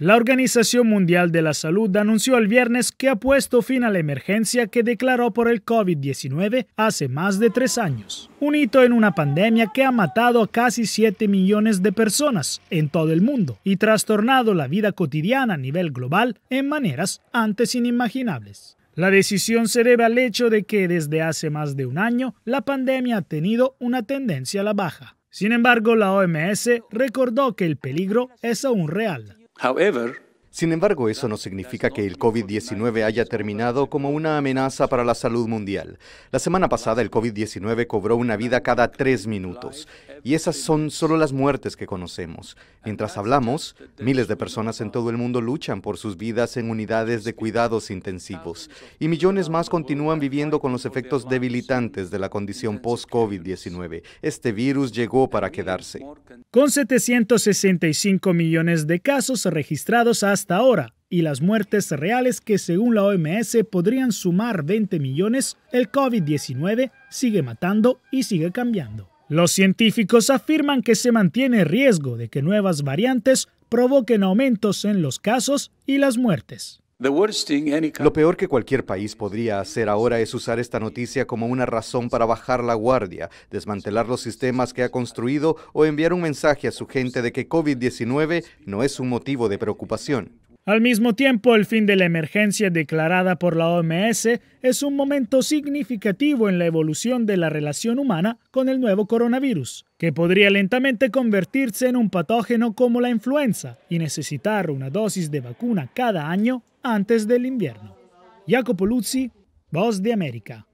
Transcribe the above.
La Organización Mundial de la Salud anunció el viernes que ha puesto fin a la emergencia que declaró por el COVID-19 hace más de tres años, un hito en una pandemia que ha matado a casi 7 millones de personas en todo el mundo y trastornado la vida cotidiana a nivel global en maneras antes inimaginables. La decisión se debe al hecho de que desde hace más de un año la pandemia ha tenido una tendencia a la baja. Sin embargo, la OMS recordó que el peligro es aún real However, Sin embargo, eso no significa que el COVID-19 haya terminado como una amenaza para la salud mundial. La semana pasada el COVID-19 cobró una vida cada tres minutos y esas son solo las muertes que conocemos. Mientras hablamos, miles de personas en todo el mundo luchan por sus vidas en unidades de cuidados intensivos y millones más continúan viviendo con los efectos debilitantes de la condición post-COVID-19. Este virus llegó para quedarse. Con 765 millones de casos registrados hasta hasta ahora y las muertes reales que según la OMS podrían sumar 20 millones, el COVID-19 sigue matando y sigue cambiando. Los científicos afirman que se mantiene riesgo de que nuevas variantes provoquen aumentos en los casos y las muertes. Lo peor que cualquier país podría hacer ahora es usar esta noticia como una razón para bajar la guardia, desmantelar los sistemas que ha construido o enviar un mensaje a su gente de que COVID-19 no es un motivo de preocupación. Al mismo tiempo, el fin de la emergencia declarada por la OMS es un momento significativo en la evolución de la relación humana con el nuevo coronavirus, que podría lentamente convertirse en un patógeno como la influenza y necesitar una dosis de vacuna cada año antes del invierno. Jacopo Luzzi, Voz de América.